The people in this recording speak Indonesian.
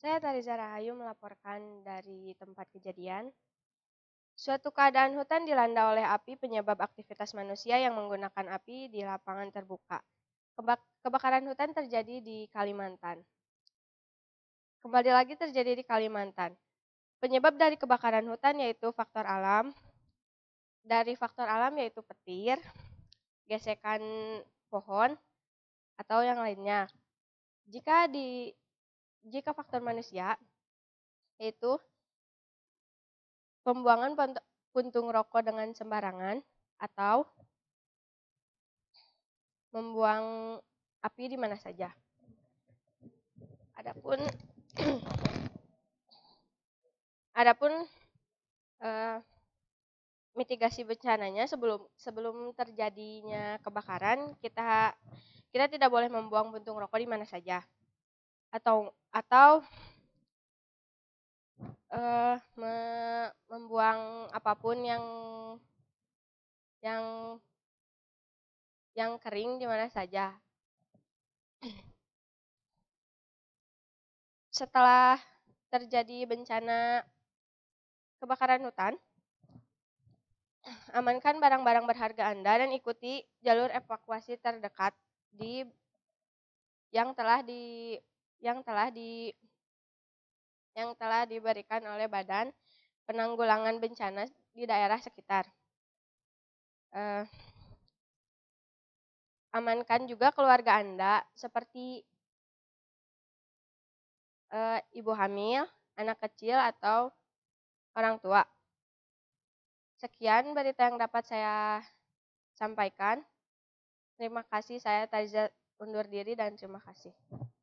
Saya Tariza Rahayu melaporkan dari tempat kejadian. Suatu keadaan hutan dilanda oleh api penyebab aktivitas manusia yang menggunakan api di lapangan terbuka. kebakaran hutan terjadi di Kalimantan. Kembali lagi terjadi di Kalimantan. Penyebab dari kebakaran hutan yaitu faktor alam. Dari faktor alam yaitu petir, gesekan pohon, atau yang lainnya. Jika di jika faktor manusia yaitu pembuangan puntung rokok dengan sembarangan atau membuang api di mana saja. Adapun adapun eh, mitigasi bencananya sebelum sebelum terjadinya kebakaran kita kita tidak boleh membuang puntung rokok di mana saja atau atau uh, me membuang apapun yang yang yang kering di mana saja. Setelah terjadi bencana kebakaran hutan, amankan barang-barang berharga Anda dan ikuti jalur evakuasi terdekat di yang telah di yang telah di yang telah diberikan oleh Badan Penanggulangan Bencana di daerah sekitar. Uh, amankan juga keluarga Anda seperti uh, ibu hamil, anak kecil atau orang tua. Sekian berita yang dapat saya sampaikan. Terima kasih, saya Tariza undur diri dan terima kasih.